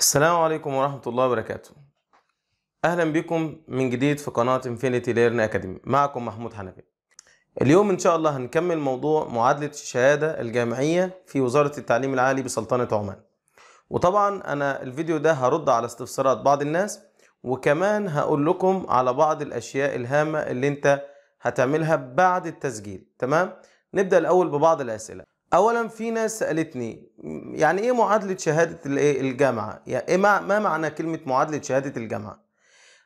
السلام عليكم ورحمة الله وبركاته أهلا بكم من جديد في قناة انفينيتي ليرن أكاديمي معكم محمود حنفي اليوم إن شاء الله هنكمل موضوع معادلة الشهادة الجامعية في وزارة التعليم العالي بسلطنة عمان وطبعا أنا الفيديو ده هرد على استفسارات بعض الناس وكمان هقول لكم على بعض الأشياء الهامة اللي أنت هتعملها بعد التسجيل تمام؟ نبدأ الأول ببعض الأسئلة اولا في ناس سالتني يعني ايه معادله شهاده الايه الجامعه يعني إيه ما معنى كلمه معادله شهاده الجامعه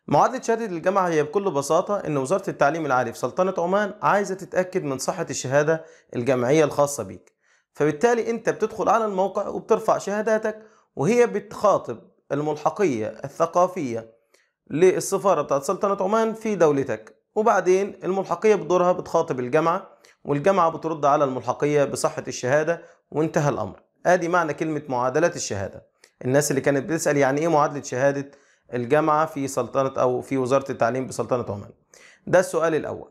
معادله شهاده الجامعه هي بكل بساطه ان وزاره التعليم العالي في سلطنه عمان عايزه تتاكد من صحه الشهاده الجامعيه الخاصه بيك فبالتالي انت بتدخل على الموقع وبترفع شهاداتك وهي بتخاطب الملحقيه الثقافيه للسفاره بتاعت سلطنه عمان في دولتك وبعدين الملحقيه بدورها بتخاطب الجامعه والجامعة بترد على الملحقية بصحة الشهادة وانتهى الأمر آدي معنى كلمة معادلة الشهادة الناس اللي كانت بتسأل يعني إيه معادلة شهادة الجامعة في سلطنة أو في وزارة التعليم بسلطنة عمان ده السؤال الأول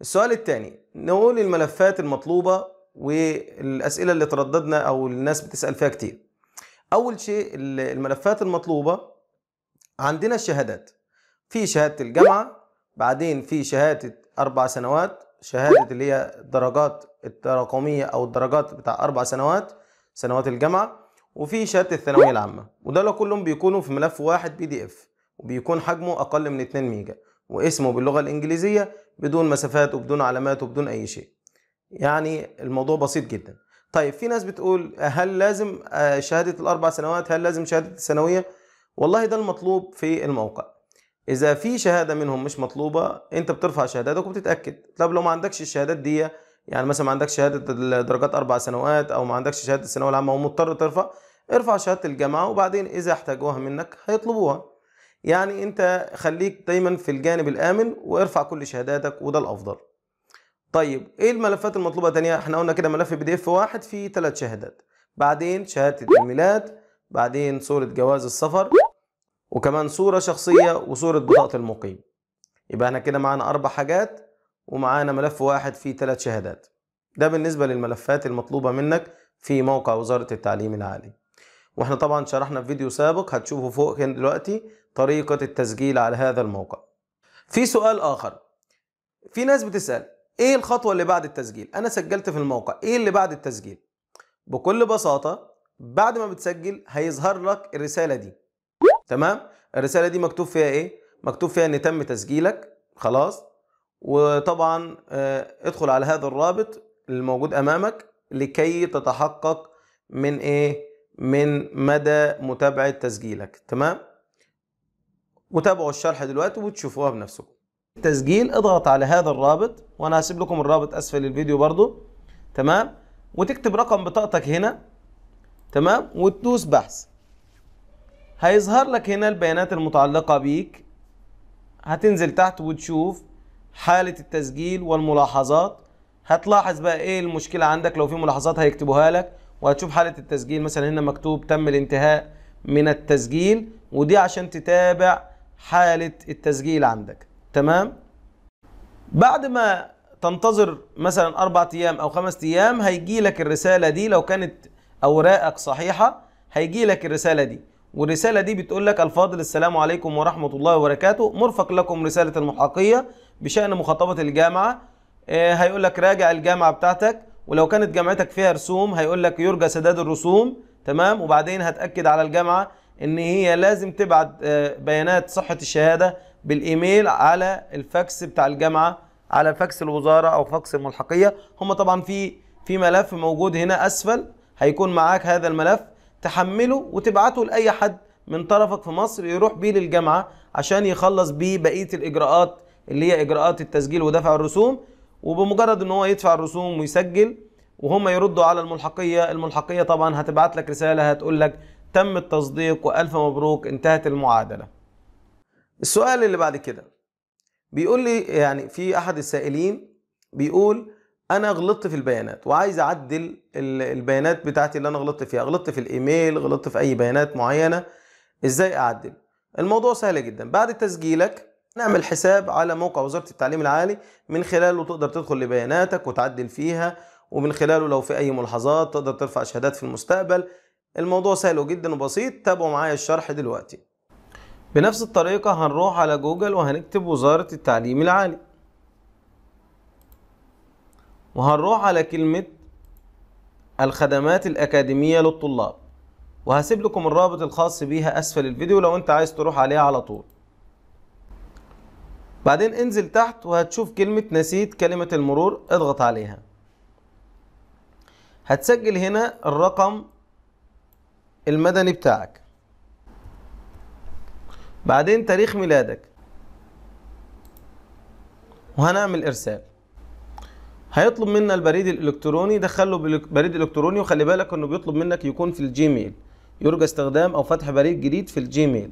السؤال الثاني نقول الملفات المطلوبة والأسئلة اللي ترددنا أو الناس بتسأل فيها كتير أول شيء الملفات المطلوبة عندنا الشهادات في شهادة الجامعة بعدين في شهادة أربع سنوات شهاده اللي هي الدرجات التراكميه او الدرجات بتاع اربع سنوات سنوات الجامعه وفي شهاده الثانويه العامه ودول كلهم بيكونوا في ملف واحد بي دي اف وبيكون حجمه اقل من 2 ميجا واسمه باللغه الانجليزيه بدون مسافات وبدون علامات وبدون اي شيء يعني الموضوع بسيط جدا طيب في ناس بتقول هل لازم آه، شهاده الاربع سنوات هل لازم شهاده الثانويه والله ده المطلوب في الموقع اذا في شهاده منهم مش مطلوبه انت بترفع شهاداتك وبتتاكد طب لو ما عندكش الشهادات دي يعني مثلا ما عندكش شهاده الدرجات اربع سنوات او ما عندكش شهاده الثانويه العامه ومضطر ترفع ارفع شهاده الجامعه وبعدين اذا احتاجوها منك هيطلبوها يعني انت خليك دايما في الجانب الامن وارفع كل شهاداتك وده الافضل طيب ايه الملفات المطلوبه تانية احنا قلنا كده ملف بي دي اف واحد فيه ثلاث شهادات بعدين شهاده الميلاد بعدين صوره جواز السفر وكمان صورة شخصية وصورة بطاقة المقيم يبقى احنا كده معانا أربع حاجات ومعانا ملف واحد فيه ثلاث شهادات ده بالنسبة للملفات المطلوبة منك في موقع وزارة التعليم العالي واحنا طبعا شرحنا في فيديو سابق هتشوفه فوق هنا دلوقتي طريقة التسجيل على هذا الموقع في سؤال آخر في ناس بتسأل ايه الخطوة اللي بعد التسجيل انا سجلت في الموقع ايه اللي بعد التسجيل بكل بساطة بعد ما بتسجل هيظهر لك الرسالة دي تمام الرساله دي مكتوب فيها ايه مكتوب فيها ان تم تسجيلك خلاص وطبعا آه، ادخل على هذا الرابط الموجود امامك لكي تتحقق من ايه من مدى متابعه تسجيلك تمام وتابعوا الشرح دلوقتي وتشوفوها بنفسكم التسجيل اضغط على هذا الرابط وانا هسيب لكم الرابط اسفل الفيديو برضو تمام وتكتب رقم بطاقتك هنا تمام وتدوس بحث هيظهر لك هنا البيانات المتعلقة بيك هتنزل تحت وتشوف حالة التسجيل والملاحظات هتلاحظ بقى ايه المشكلة عندك لو في ملاحظات هيكتبوها لك وهتشوف حالة التسجيل مثلا هنا مكتوب تم الانتهاء من التسجيل ودي عشان تتابع حالة التسجيل عندك تمام بعد ما تنتظر مثلا أربعة أيام أو خمسة أيام هيجي لك الرسالة دي لو كانت أوراقك صحيحة هيجي لك الرسالة دي والرسالة دي بتقول لك الفاضل السلام عليكم ورحمة الله وبركاته مرفق لكم رسالة المحاقية بشأن مخاطبة الجامعة آه، هيقول لك راجع الجامعة بتاعتك ولو كانت جامعتك فيها رسوم هيقول لك يرجى سداد الرسوم تمام وبعدين هتأكد على الجامعة ان هي لازم تبعت آه، بيانات صحة الشهادة بالايميل على الفاكس بتاع الجامعة على فاكس الوزارة او فاكس الملحقية هم طبعا في في ملف موجود هنا اسفل هيكون معاك هذا الملف تحمله وتبعته لاي حد من طرفك في مصر يروح بيه للجامعه عشان يخلص بيه بقيه الاجراءات اللي هي اجراءات التسجيل ودفع الرسوم وبمجرد ان هو يدفع الرسوم ويسجل وهم يردوا على الملحقيه الملحقيه طبعا هتبعت لك رساله هتقول لك تم التصديق والف مبروك انتهت المعادله السؤال اللي بعد كده بيقول لي يعني في احد السائلين بيقول انا غلطت في البيانات وعايز اعدل البيانات بتاعتي اللي انا غلطت فيها غلطت في الايميل غلطت في اي بيانات معينه ازاي اعدل الموضوع سهل جدا بعد تسجيلك نعمل حساب على موقع وزاره التعليم العالي من خلاله تقدر تدخل لبياناتك وتعدل فيها ومن خلاله لو في اي ملاحظات تقدر ترفع شهادات في المستقبل الموضوع سهل جدا وبسيط تابعوا معايا الشرح دلوقتي بنفس الطريقه هنروح على جوجل وهنكتب وزاره التعليم العالي وهنروح على كلمة الخدمات الأكاديمية للطلاب وهسيب لكم الرابط الخاص بيها أسفل الفيديو لو أنت عايز تروح عليها على طول بعدين انزل تحت وهتشوف كلمة نسيت كلمة المرور اضغط عليها هتسجل هنا الرقم المدني بتاعك بعدين تاريخ ميلادك وهنعمل إرسال هيطلب منا البريد الالكتروني دخله بريد الكتروني وخلي بالك انه بيطلب منك يكون في الجيميل يرجى استخدام او فتح بريد جديد في الجيميل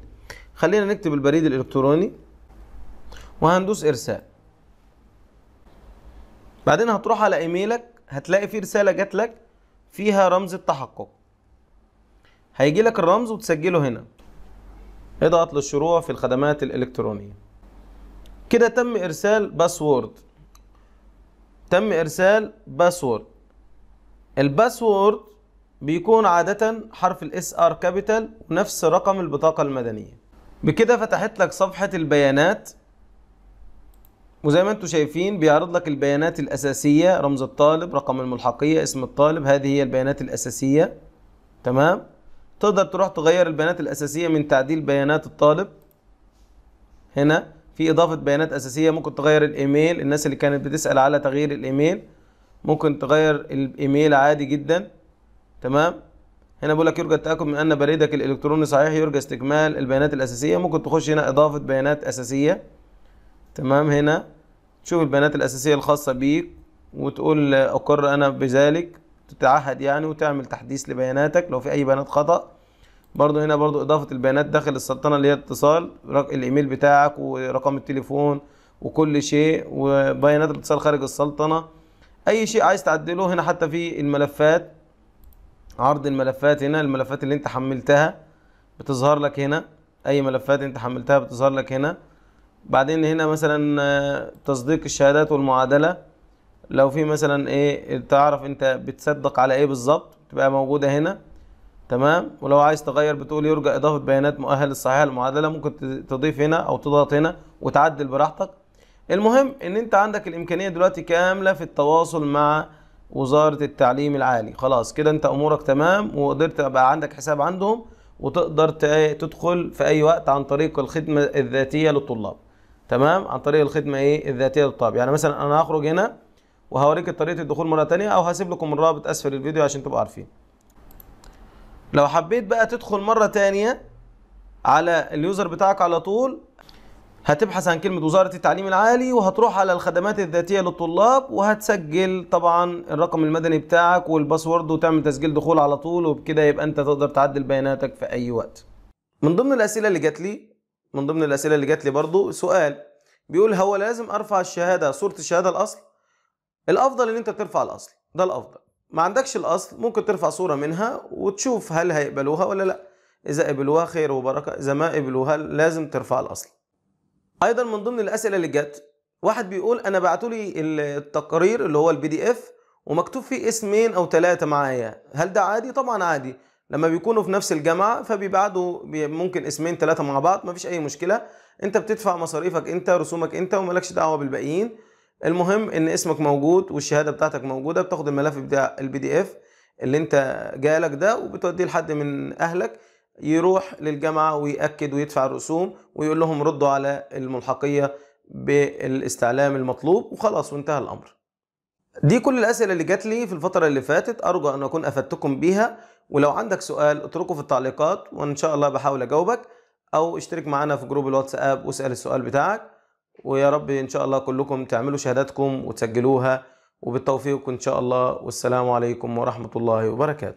خلينا نكتب البريد الالكتروني وهندوس ارسال بعدين هتروح على ايميلك هتلاقي في رساله جات لك فيها رمز التحقق هيجي لك الرمز وتسجله هنا اضغط للشروع في الخدمات الالكترونيه كده تم ارسال باسورد تم إرسال باسورد الباسورد بيكون عادة حرف الاس ار كابيتال ونفس رقم البطاقة المدنية بكده فتحت لك صفحة البيانات وزي ما انتم شايفين بيعرض لك البيانات الأساسية رمز الطالب رقم الملحقية اسم الطالب هذه هي البيانات الأساسية تمام تقدر تروح تغير البيانات الأساسية من تعديل بيانات الطالب هنا في اضافه بيانات اساسيه ممكن تغير الايميل الناس اللي كانت بتسال على تغيير الايميل ممكن تغير الايميل عادي جدا تمام هنا بيقول لك يرجى التاكد من ان بريدك الالكتروني صحيح يرجى استكمال البيانات الاساسيه ممكن تخش هنا اضافه بيانات اساسيه تمام هنا تشوف البيانات الاساسيه الخاصه بيك وتقول اقر انا بذلك تتعهد يعني وتعمل تحديث لبياناتك لو في اي بيانات خطأ برضو هنا برضو اضافه البيانات داخل السلطنه اللي هي اتصال الايميل بتاعك ورقم التليفون وكل شيء وبيانات الاتصال خارج السلطنه اي شيء عايز تعدله هنا حتى في الملفات عرض الملفات هنا الملفات اللي انت حملتها بتظهر لك هنا اي ملفات انت حملتها بتظهر لك هنا بعدين هنا مثلا آه، تصديق الشهادات والمعادله لو في مثلا ايه تعرف انت بتصدق على ايه بالظبط تبقى موجوده هنا تمام ولو عايز تغير بتقول يرجى اضافه بيانات مؤهل الصحيحه للمعادله ممكن تضيف هنا او تضغط هنا وتعدل براحتك المهم ان انت عندك الامكانيه دلوقتي كامله في التواصل مع وزاره التعليم العالي خلاص كده انت امورك تمام وقدرت بقى عندك حساب عندهم وتقدر تدخل في اي وقت عن طريق الخدمه الذاتيه للطلاب تمام عن طريق الخدمه ايه الذاتيه للطلاب يعني مثلا انا هخرج هنا وهوريك طريقه الدخول مره ثانيه او هسيب لكم الرابط اسفل الفيديو عشان تبقوا عارفين لو حبيت بقى تدخل مرة تانية على اليوزر بتاعك على طول هتبحث عن كلمة وزارة التعليم العالي وهتروح على الخدمات الذاتية للطلاب وهتسجل طبعا الرقم المدني بتاعك والباسورد وتعمل تسجيل دخول على طول وبكده يبقى انت تقدر تعدل بياناتك في اي وقت من ضمن الاسئلة اللي جات لي من ضمن الاسئلة اللي جات لي برضو سؤال بيقول هو لازم ارفع الشهادة صورة الشهادة الاصل الافضل ان انت ترفع الاصل ده الافضل ما عندكش الاصل ممكن ترفع صوره منها وتشوف هل هيقبلوها ولا لا اذا قبلوها خير وبركه اذا ما قبلوها لازم ترفع الاصل ايضا من ضمن الاسئله اللي جت واحد بيقول انا بعتوا لي التقرير اللي هو البي دي اف ومكتوب فيه اسمين او ثلاثه معايا هل ده عادي طبعا عادي لما بيكونوا في نفس الجامعه فبيبعدوا ممكن اسمين ثلاثه مع بعض مفيش اي مشكله انت بتدفع مصاريفك انت رسومك انت وملكش دعوه بالباقيين المهم ان اسمك موجود والشهاده بتاعتك موجوده بتاخد الملف بتاع البي دي اف اللي انت جالك ده وبتوديه لحد من اهلك يروح للجامعه ويأكد ويدفع الرسوم ويقول لهم ردوا على الملحقيه بالاستعلام المطلوب وخلاص وانتهى الامر دي كل الاسئله اللي جات لي في الفتره اللي فاتت ارجو ان اكون افدتكم بيها ولو عندك سؤال اتركه في التعليقات وان شاء الله بحاول اجاوبك او اشترك معنا في جروب الواتساب واسال السؤال بتاعك ويا رب إن شاء الله كلكم تعملوا شهاداتكم وتسجلوها وبالتوفيق إن شاء الله والسلام عليكم ورحمة الله وبركاته